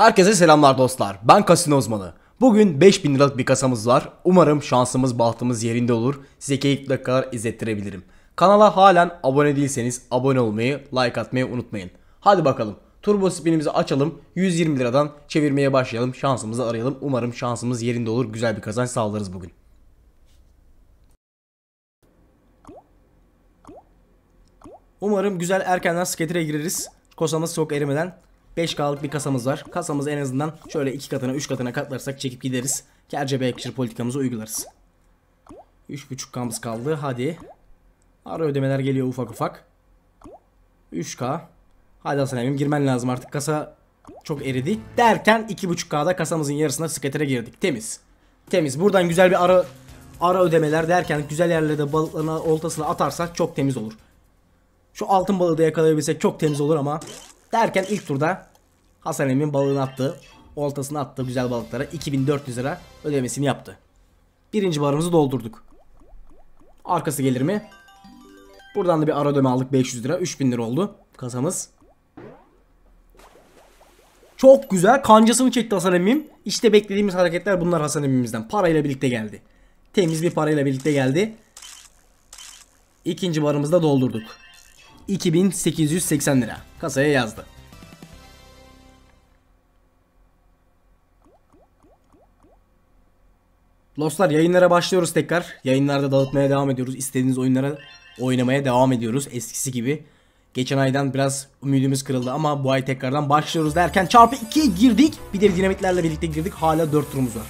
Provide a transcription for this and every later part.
Herkese selamlar dostlar. Ben kasino uzmanı. Bugün 5000 liralık bir kasamız var. Umarım şansımız bahtımız yerinde olur. Size keyifli dakikalar izlettirebilirim. Kanala halen abone değilseniz abone olmayı, like atmayı unutmayın. Hadi bakalım. Turbo spinimizi açalım. 120 liradan çevirmeye başlayalım. Şansımızı arayalım. Umarım şansımız yerinde olur. Güzel bir kazanç sağlarız bugün. Umarım güzel erkenden skater'e gireriz. Kosamız çok erimeden. 5K'lık bir kasamız var. Kasamızı en azından şöyle 2 katına 3 katına katlarsak çekip gideriz. Kercebe yakışır politikamızı uygularız. 35 kamız kaldı. Hadi. Ara ödemeler geliyor ufak ufak. 3K. Hadi Hasan abim girmen lazım artık. Kasa çok eridi. Derken 2.5K'da kasamızın yarısına skatere girdik. Temiz. Temiz. Buradan güzel bir ara ara ödemeler derken güzel yerlerde balıklarına oltasını atarsak çok temiz olur. Şu altın balığı da yakalayabilsek çok temiz olur ama Derken ilk turda Hasan Emin balığını attı. Oltasını attı güzel balıklara. 2400 lira ödemesini yaptı. Birinci barımızı doldurduk. Arkası gelir mi? Buradan da bir ara ödeme aldık 500 lira. 3000 lira oldu kasamız. Çok güzel. Kancasını çekti Hasan Emim. İşte beklediğimiz hareketler bunlar Hasan Emim'izden. Parayla birlikte geldi. Temiz bir parayla birlikte geldi. İkinci barımızı da doldurduk. 2880 lira kasaya yazdı. Dostlar yayınlara başlıyoruz tekrar. Yayınlarda dağıtmaya devam ediyoruz. İstediğiniz oyunlara oynamaya devam ediyoruz eskisi gibi. Geçen aydan biraz ümidimiz kırıldı ama bu ay tekrardan başlıyoruz derken çarpı 2'ye girdik. Bir de dinamitlerle birlikte girdik. Hala 4 turumuz var.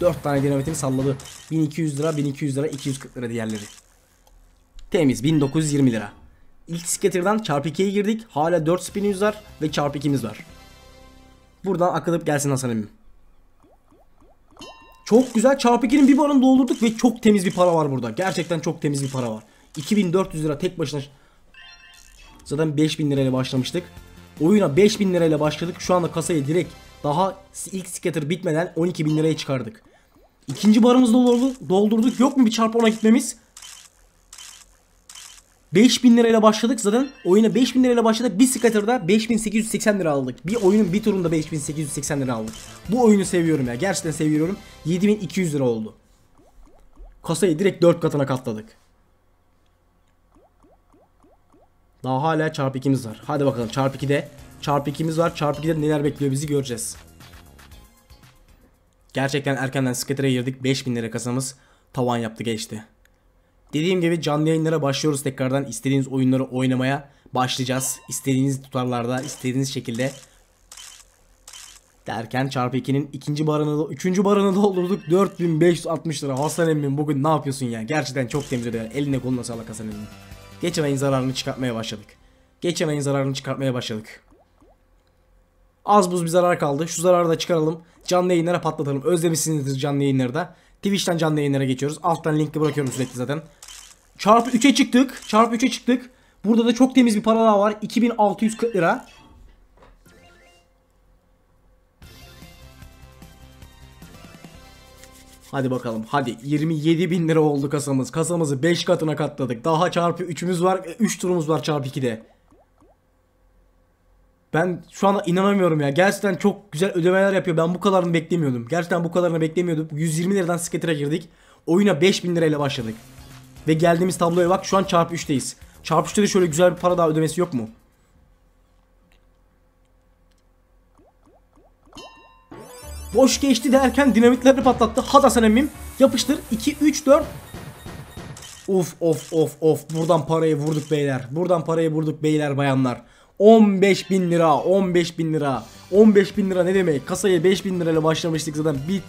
4 tane dinamitini salladı. 1200 lira, 1200 lira, 240 lira diğerleri. Temiz 1920 lira. İlk skater'dan çarpı 2'ye girdik. Hala 4 spinimiz var ve çarpı 2'miz var. Buradan akılıp gelsin Hasan emim. Çok güzel çarpı 2'nin bir barını doldurduk ve çok temiz bir para var burada. Gerçekten çok temiz bir para var. 2400 lira tek başına. Zaten 5000 lirayla başlamıştık. Oyuna 5000 lirayla başladık. Şu anda kasayı direkt daha ilk skater bitmeden 12000 liraya çıkardık. İkinci barımızı doldurduk. Yok mu bir çarpı 10'a gitmemiz? 5000 lirayla başladık zaten. Oyuna 5000 lirayla başladık. Bir scatter'da 5880 lira aldık. Bir oyunun bir turunda 5880 lira aldık. Bu oyunu seviyorum ya. Gerçekten seviyorum. 7200 lira oldu. Kasayı direkt 4 katına katladık. Daha hala çarpı 2'miz var. Hadi bakalım çarpı 2'de. Çarpı 2'miz var. Çarpı 2'de neler bekliyor bizi göreceğiz. Gerçekten erkenden skatere girdik. 5000 lira kasamız tavan yaptı geçti. Dediğim gibi canlı yayınlara başlıyoruz tekrardan. istediğiniz oyunları oynamaya başlayacağız. İstediğiniz tutarlarda, istediğiniz şekilde. Derken çarpı 2'nin ikinci barını da, üçüncü barını da doldurduk. 4560 lira. Hasan Emin bugün ne yapıyorsun ya? Gerçekten çok temiz ödüyor. Eline koluna sağlık Hasan Emin. Geçen ayın zararını çıkartmaya başladık. Geçen ayın zararını çıkartmaya başladık. Az buz bir zarar kaldı. Şu zararı da çıkaralım. Canlı yayınlara patlatalım. Özlemişsinizdir canlı yayınları da. Twitch'ten canlı yayınlara geçiyoruz. Alttan linki bırakıyorum sürekli zaten. Çarpı 3'e çıktık. Çarpı 3'e çıktık. Burada da çok temiz bir para daha var. 2640 lira. Hadi bakalım hadi 27 bin lira oldu kasamız. Kasamızı 5 katına katladık. Daha çarpı 3'ümüz var. 3 e, turumuz var çarpı 2'de. Ben şu ana inanamıyorum ya. Gerçekten çok güzel ödemeler yapıyor. Ben bu kadarını beklemiyordum. Gerçekten bu kadarını beklemiyordum. 120 liradan skater'a girdik. Oyuna 5000 lirayla başladık. Ve geldiğimiz tabloya bak şu an çarpı 3'teyiz. Çarpı 3'te de şöyle güzel bir para daha ödemesi yok mu? Boş geçti derken dinamitleri patlattı. Hadi sen emmim. Yapıştır. 2, 3, 4. Of of of of. Buradan parayı vurduk beyler. Buradan parayı vurduk beyler bayanlar. 15 bin lira 15 bin lira 15 bin lira ne demek kasaya 5 bin lirayla başlamıştık zaten bir,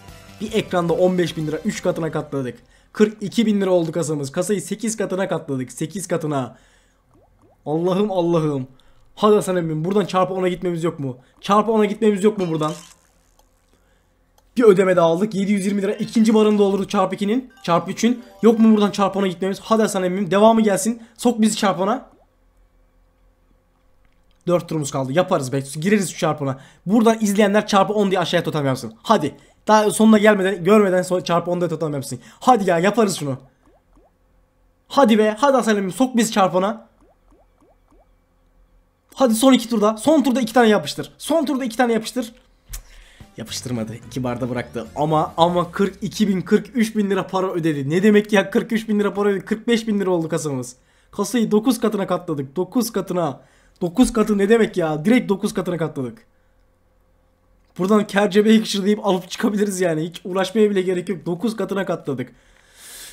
bir ekranda 15 bin lira 3 katına katladık 42 bin lira oldu kasamız kasayı 8 katına katladık 8 katına Allah'ım Allah'ım Hadi Hasan emmim buradan çarpı 10'a gitmemiz yok mu çarpı 10'a gitmemiz yok mu buradan bir ödeme daha aldık 720 lira ikinci barını doldurduk çarpı 2'nin çarpı 3'ün yok mu buradan çarpı 10'a gitmemiz hadi Hasan emmim devamı gelsin sok bizi çarpı 10'a 4 turumuz kaldı. Yaparız be. Gireriz şu çarpıma. Buradan izleyenler çarpı 10 diye aşağıya totem yapsın. Hadi. Daha sonuna gelmeden, görmeden çarpı 10 diye totem yapsın. Hadi ya yaparız şunu. Hadi be. Hadi Hasan'ım sok bizi çarpına. Hadi son iki turda. Son turda iki tane yapıştır. Son turda iki tane yapıştır. yapıştırmadı. iki barda bıraktı. Ama ama 42 bin 43 bin lira para ödedi. Ne demek ki ya 43 bin lira para ödedi. 45 bin lira oldu kasamız. Kasayı 9 katına katladık. 9 katına. 9 katı ne demek ya? Direkt 9 katına katladık. Buradan kercebe yakışır deyip alıp çıkabiliriz yani. Hiç uğraşmaya bile gerek yok. 9 katına katladık.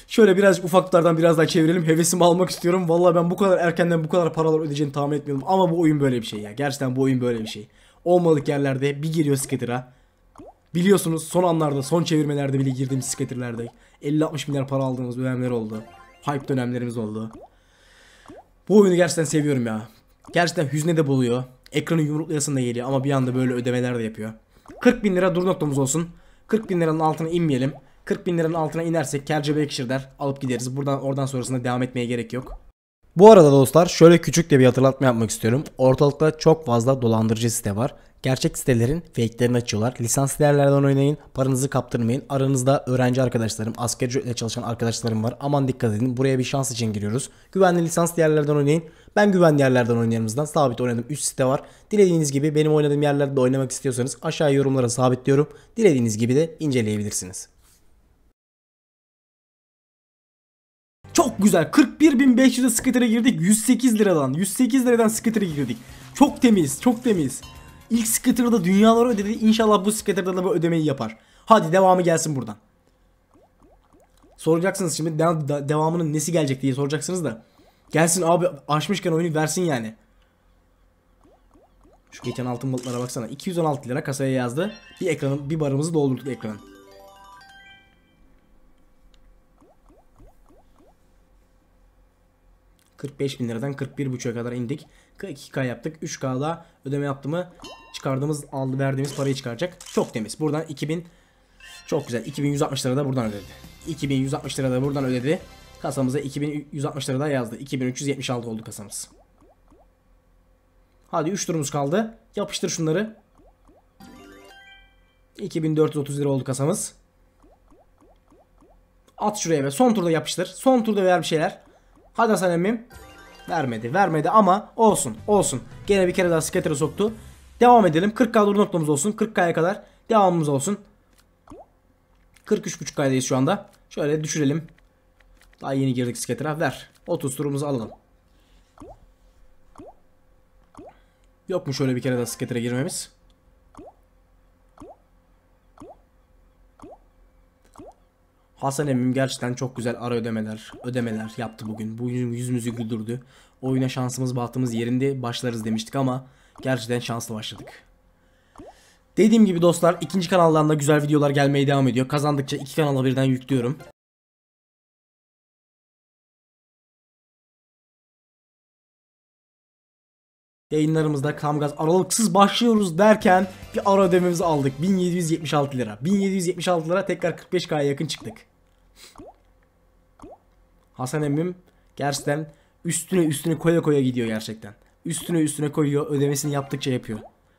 Şöyle biraz ufaklardan biraz daha çevirelim. Hevesimi almak istiyorum. Vallahi ben bu kadar erkenden bu kadar paralar ödeyeceğini tahmin etmiyordum. Ama bu oyun böyle bir şey ya. Gerçekten bu oyun böyle bir şey. Olmadık yerlerde bir giriyor skater'a. Biliyorsunuz son anlarda, son çevirmelerde bile girdiğimiz skater'lerde 50-60 milyar para aldığımız dönemler oldu. Hype dönemlerimiz oldu. Bu oyunu gerçekten seviyorum ya. Gerçekten hüzne de buluyor. Ekranı yumruklayasın da geliyor ama bir anda böyle ödemeler de yapıyor. 40 bin lira dur noktamız olsun. 40 bin liranın altına inmeyelim. 40 bin liranın altına inersek Kerce Bekşir der alıp gideriz. Buradan oradan sonrasında devam etmeye gerek yok. Bu arada dostlar şöyle küçük de bir hatırlatma yapmak istiyorum. Ortalıkta çok fazla dolandırıcı site var. Gerçek sitelerin fake'lerini açıyorlar. Lisans değerlerden oynayın, paranızı kaptırmayın. Aranızda öğrenci arkadaşlarım, asker ücretle çalışan arkadaşlarım var. Aman dikkat edin buraya bir şans için giriyoruz. Güvenli lisans değerlerden oynayın. Ben güvenli yerlerden oynayarımızdan sabit oynadım. 3 site var. Dilediğiniz gibi benim oynadığım yerlerde oynamak istiyorsanız aşağı yorumlara sabitliyorum. Dilediğiniz gibi de inceleyebilirsiniz. Çok güzel. 41.500'e skater'e girdik. 108 liradan. 108 liradan skater'e girdik. Çok temiz. Çok temiz. İlk skater'ı da dünyaları ödedi. İnşallah bu skater'da da bu ödemeyi yapar. Hadi devamı gelsin buradan. Soracaksınız şimdi devamının nesi gelecek diye soracaksınız da. Gelsin abi açmışken oyunu versin yani. Şu geçen altın balıklara baksana. 216 lira kasaya yazdı. Bir ekranın bir barımızı doldurduk ekranın. bin liradan 41.5'e kadar indik. 2K yaptık. 3K'da ödeme mı? çıkardığımız aldı verdiğimiz parayı çıkaracak. Çok temiz. Buradan 2000 çok güzel. 2160 lira da buradan ödedi. 2160 lira da buradan ödedi. Kasamıza 2160 lira daha yazdı. 2376 oldu kasamız. Hadi 3 turumuz kaldı. Yapıştır şunları. 2430 lira oldu kasamız. At şuraya be. Son turda yapıştır. Son turda ver bir şeyler. Hadi Hasan emmim. Vermedi. Vermedi ama olsun. Olsun. Gene bir kere daha skater'ı soktu. Devam edelim. 40k doğru noktamız olsun. 40k'ya kadar devamımız olsun. 43.5k'dayız şu anda. Şöyle düşürelim. Daha yeni girdik skater'a ver. 30 turumuzu alalım. Yok mu şöyle bir kere daha skater'e girmemiz? Hasan Emim gerçekten çok güzel ara ödemeler, ödemeler yaptı bugün. Bugün yüzümüzü güldürdü. Oyuna şansımız baltımız yerinde başlarız demiştik ama gerçekten şanslı başladık. Dediğim gibi dostlar ikinci kanaldan da güzel videolar gelmeye devam ediyor. Kazandıkça iki kanala birden yüklüyorum. Yayınlarımızda Kamgaz aralıksız başlıyoruz derken bir ara ödememizi aldık. 1776 lira. 1776 lira tekrar 45K'ya yakın çıktık. Hasan emmim gerçekten üstüne üstüne koya koya gidiyor gerçekten. Üstüne üstüne koyuyor ödemesini yaptıkça yapıyor.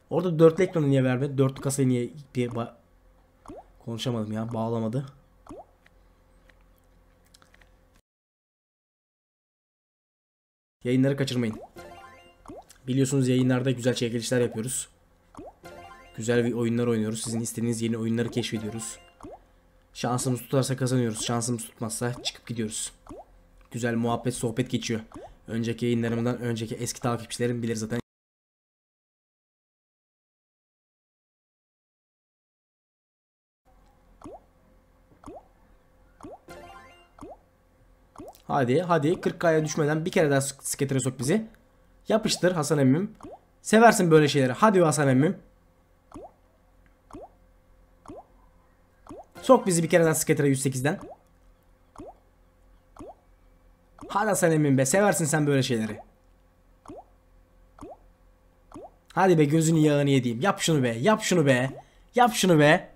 Orada dörtlü ekranı niye vermedi? Dörtlü kasayı niye diye konuşamadım ya bağlamadı. Yayınları kaçırmayın. Biliyorsunuz yayınlarda güzel çekilişler yapıyoruz. Güzel bir oyunlar oynuyoruz. Sizin istediğiniz yeni oyunları keşfediyoruz. Şansımız tutarsa kazanıyoruz. Şansımız tutmazsa çıkıp gidiyoruz. Güzel muhabbet, sohbet geçiyor. Önceki yayınlarımdan önceki eski takipçilerim bilir zaten. Hadi hadi 40k'ya düşmeden bir kere daha skater'e sok bizi. Yapıştır Hasan emmim. Seversin böyle şeyleri. Hadi Hasan emmim. Sok bizi bir kere daha skater'a 108'den. Hadi Hasan emmim be. Seversin sen böyle şeyleri. Hadi be gözünü yağını yediğim. Yap şunu be. Yap şunu be. Yap şunu be.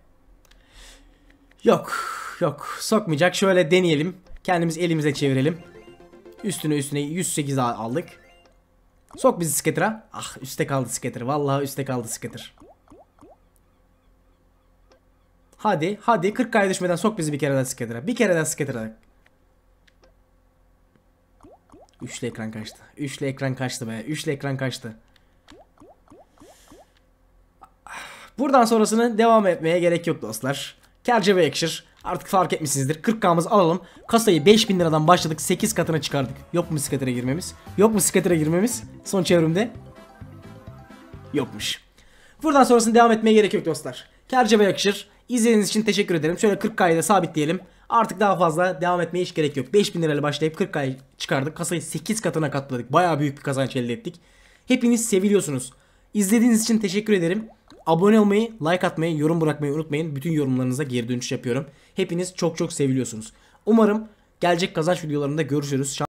Yok. Yok. Sokmayacak. Şöyle deneyelim. Kendimiz elimize çevirelim. Üstüne üstüne 108 aldık. Sok bizi Skitter'a. Ah üstte kaldı Skitter. Vallahi üstte kaldı Skitter. Hadi hadi 40K'ya düşmeden sok bizi bir kere daha Skitter'a. Bir kere daha Skitter'a. Üçlü ekran kaçtı. Üçlü ekran kaçtı be. Üçlü ekran kaçtı. Buradan sonrasını devam etmeye gerek yok dostlar. Kerce ve Ekşir. Artık fark etmişsinizdir. 40K'mızı alalım. Kasayı 5000 liradan başladık. 8 katına çıkardık. Yok mu skatere girmemiz? Yok mu skatere girmemiz? Son çevrimde. Yokmuş. Buradan sonrasını devam etmeye gerek yok dostlar. Kercebe yakışır. İzlediğiniz için teşekkür ederim. Şöyle 40K'yı da sabitleyelim. Artık daha fazla devam etmeye hiç gerek yok. 5000 lirayla başlayıp 40K'yı çıkardık. Kasayı 8 katına katladık. Baya büyük bir kazanç elde ettik. Hepiniz seviliyorsunuz. İzlediğiniz için teşekkür ederim. Abone olmayı, like atmayı, yorum bırakmayı unutmayın. Bütün yorumlarınıza geri dönüş yapıyorum. Hepiniz çok çok seviliyorsunuz. Umarım gelecek kazanç videolarında görüşürüz.